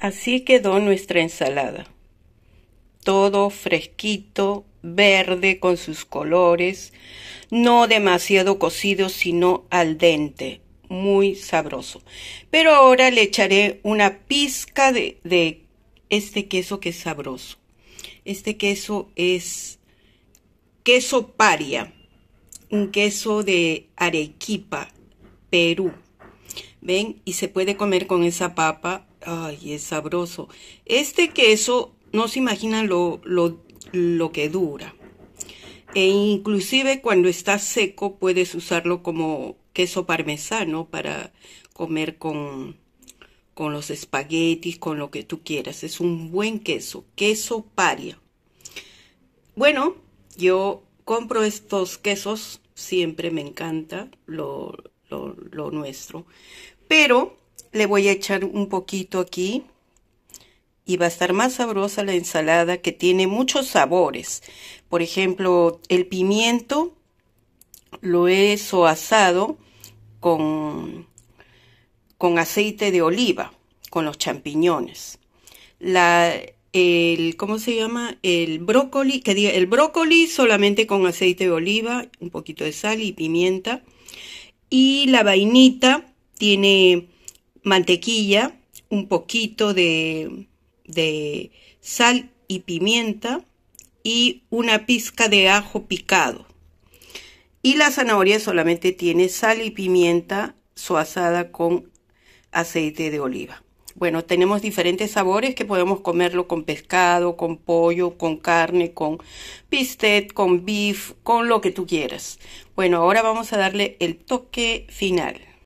Así quedó nuestra ensalada. Todo fresquito, verde con sus colores, no demasiado cocido sino al dente, muy sabroso. Pero ahora le echaré una pizca de, este queso que es sabroso. Este queso es queso paria, un queso de Arequipa, Perú. ¿Ven? Y se puede comer con esa papa ay, es sabroso. Este queso, no se imaginan lo, lo, lo que dura. E inclusive cuando está seco puedes usarlo como queso parmesano para comer con, con los espaguetis, con lo que tú quieras. Es un buen queso, queso paria. Bueno, yo compro estos quesos, siempre me encanta lo, lo nuestro, pero le voy a echar un poquito aquí y va a estar más sabrosa la ensalada que tiene muchos sabores. Por ejemplo, el pimiento lo he soasado con, con aceite de oliva, con los champiñones. La, el, ¿cómo se llama? El brócoli, que diga, el brócoli solamente con aceite de oliva, un poquito de sal y pimienta. Y la vainita tiene mantequilla, un poquito de, sal y pimienta y una pizca de ajo picado. Y la zanahoria solamente tiene sal y pimienta suazada con aceite de oliva. Bueno, tenemos diferentes sabores que podemos comerlo con pescado, con pollo, con carne, con pistet, con beef, con lo que tú quieras. Bueno, ahora vamos a darle el toque final.